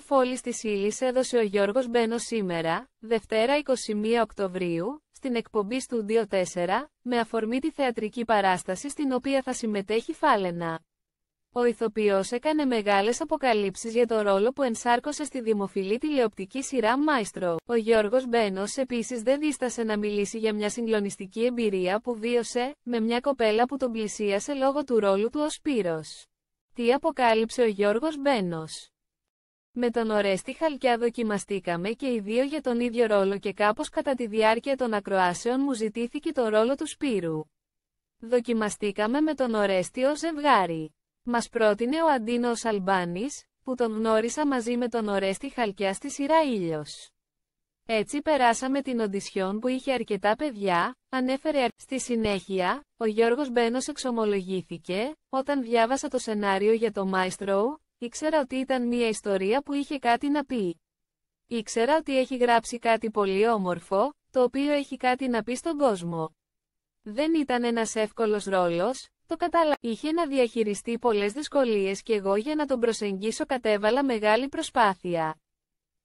Φόλη τη της έδωσε ο Γιώργος Μπένο σήμερα, Δευτέρα 21 Οκτωβρίου, στην εκπομπή Studio 4, με αφορμή τη θεατρική παράσταση στην οποία θα συμμετέχει Φάλαινα. Ο ηθοποιός έκανε μεγάλες αποκαλύψεις για το ρόλο που ενσάρκωσε στη δημοφιλή τηλεοπτική σειρά Μάιστρο. Ο Γιώργος Μπένος επίσης δεν δίστασε να μιλήσει για μια συγκλονιστική εμπειρία που βίωσε, με μια κοπέλα που τον πλησίασε λόγω του ρόλου του ως πύρος. Τι αποκάλυψε ο Γιώργος Μπένος. Με τον Ορέστη Χαλκιά δοκιμαστήκαμε και οι δύο για τον ίδιο ρόλο και κάπως κατά τη διάρκεια των ακροάσεων μου ζητήθηκε το ρόλο του Σπύρου. Δοκιμαστήκαμε με τον Ορέστη ως ζευγάρι. Μας πρότεινε ο Αντίνος Αλμπάνης, που τον γνώρισα μαζί με τον Ορέστη Χαλκιά στη σειρά Ήλιος. Έτσι περάσαμε την οντισιόν που είχε αρκετά παιδιά, ανέφερε αρ... στη συνέχεια, ο Γιώργος Μπένος εξομολογήθηκε, όταν διάβασα το σενάριο για το Maestro, Ήξερα ότι ήταν μια ιστορία που είχε κάτι να πει. Ήξερα ότι έχει γράψει κάτι πολύ όμορφο, το οποίο έχει κάτι να πει στον κόσμο. Δεν ήταν ένας εύκολος ρόλος, το κατάλαβα. Είχε να διαχειριστεί πολλές δυσκολίες και εγώ για να τον προσεγγίσω κατέβαλα μεγάλη προσπάθεια.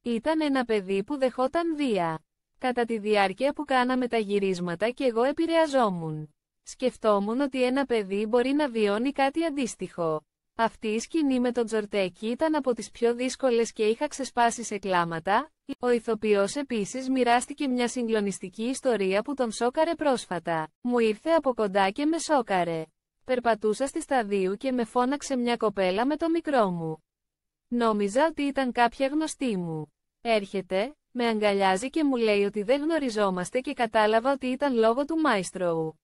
Ήταν ένα παιδί που δεχόταν βία. Κατά τη διάρκεια που κάναμε τα γυρίσματα και εγώ επηρεαζόμουν. Σκεφτόμουν ότι ένα παιδί μπορεί να βιώνει κάτι αντίστοιχο. Αυτή η σκηνή με τον Τζορτέκι ήταν από τις πιο δύσκολες και είχα ξεσπάσει σε κλάματα. Ο ηθοποιός επίσης μοιράστηκε μια συγκλονιστική ιστορία που τον σόκαρε πρόσφατα. Μου ήρθε από κοντά και με σόκαρε. Περπατούσα στη σταδίου και με φώναξε μια κοπέλα με το μικρό μου. Νόμιζα ότι ήταν κάποια γνωστή μου. Έρχεται, με αγκαλιάζει και μου λέει ότι δεν γνωριζόμαστε και κατάλαβα ότι ήταν λόγω του Μάιστροου.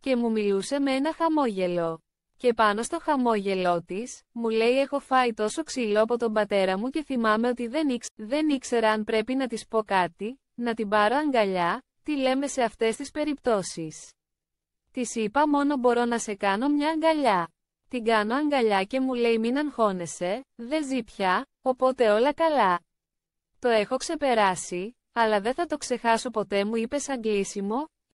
Και μου μιλούσε με ένα χαμόγελο. Και πάνω στο χαμόγελό της, μου λέει έχω φάει τόσο ξύλο από τον πατέρα μου και θυμάμαι ότι δεν, δεν ήξερα αν πρέπει να της πω κάτι, να την πάρω αγκαλιά, τι λέμε σε αυτές τις περιπτώσεις. Της είπα μόνο μπορώ να σε κάνω μια αγκαλιά. Την κάνω αγκαλιά και μου λέει μην αγχώνεσαι, δεν ζει πια, οπότε όλα καλά. Το έχω ξεπεράσει, αλλά δεν θα το ξεχάσω ποτέ μου είπε σαν κλείσιμο,